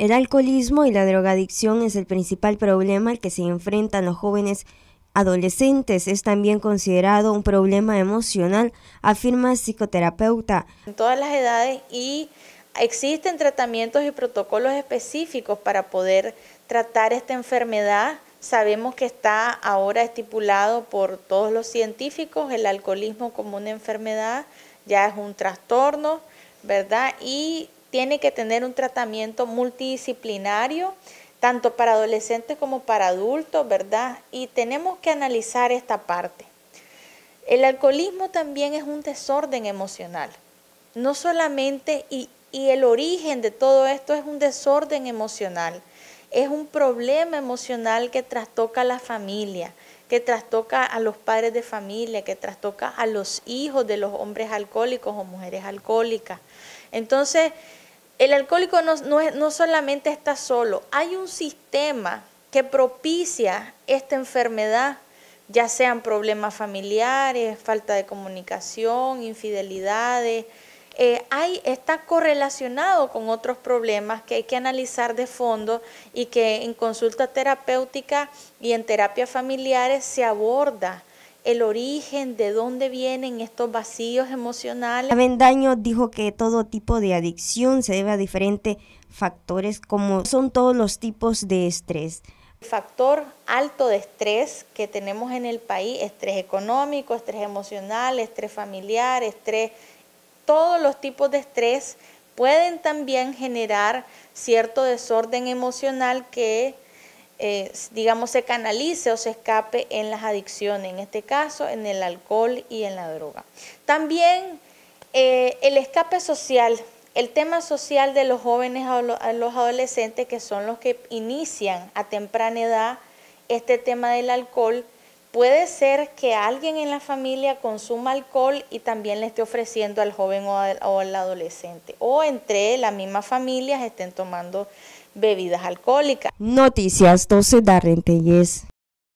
El alcoholismo y la drogadicción es el principal problema al que se enfrentan los jóvenes adolescentes. Es también considerado un problema emocional, afirma el psicoterapeuta. En todas las edades y existen tratamientos y protocolos específicos para poder tratar esta enfermedad. Sabemos que está ahora estipulado por todos los científicos el alcoholismo como una enfermedad, ya es un trastorno, ¿verdad? Y tiene que tener un tratamiento multidisciplinario, tanto para adolescentes como para adultos, ¿verdad? Y tenemos que analizar esta parte. El alcoholismo también es un desorden emocional. No solamente, y, y el origen de todo esto es un desorden emocional. Es un problema emocional que trastoca a la familia, que trastoca a los padres de familia, que trastoca a los hijos de los hombres alcohólicos o mujeres alcohólicas. Entonces, el alcohólico no, no solamente está solo, hay un sistema que propicia esta enfermedad, ya sean problemas familiares, falta de comunicación, infidelidades, eh, hay, está correlacionado con otros problemas que hay que analizar de fondo y que en consulta terapéutica y en terapias familiares se aborda el origen, de dónde vienen estos vacíos emocionales. Avendaño dijo que todo tipo de adicción se debe a diferentes factores, como son todos los tipos de estrés. El factor alto de estrés que tenemos en el país, estrés económico, estrés emocional, estrés familiar, estrés todos los tipos de estrés pueden también generar cierto desorden emocional que, eh, digamos, se canalice o se escape en las adicciones, en este caso en el alcohol y en la droga. También eh, el escape social, el tema social de los jóvenes a los adolescentes que son los que inician a temprana edad este tema del alcohol Puede ser que alguien en la familia consuma alcohol y también le esté ofreciendo al joven o al, adolescente. O entre las mismas familias estén tomando bebidas alcohólicas. Noticias 12 de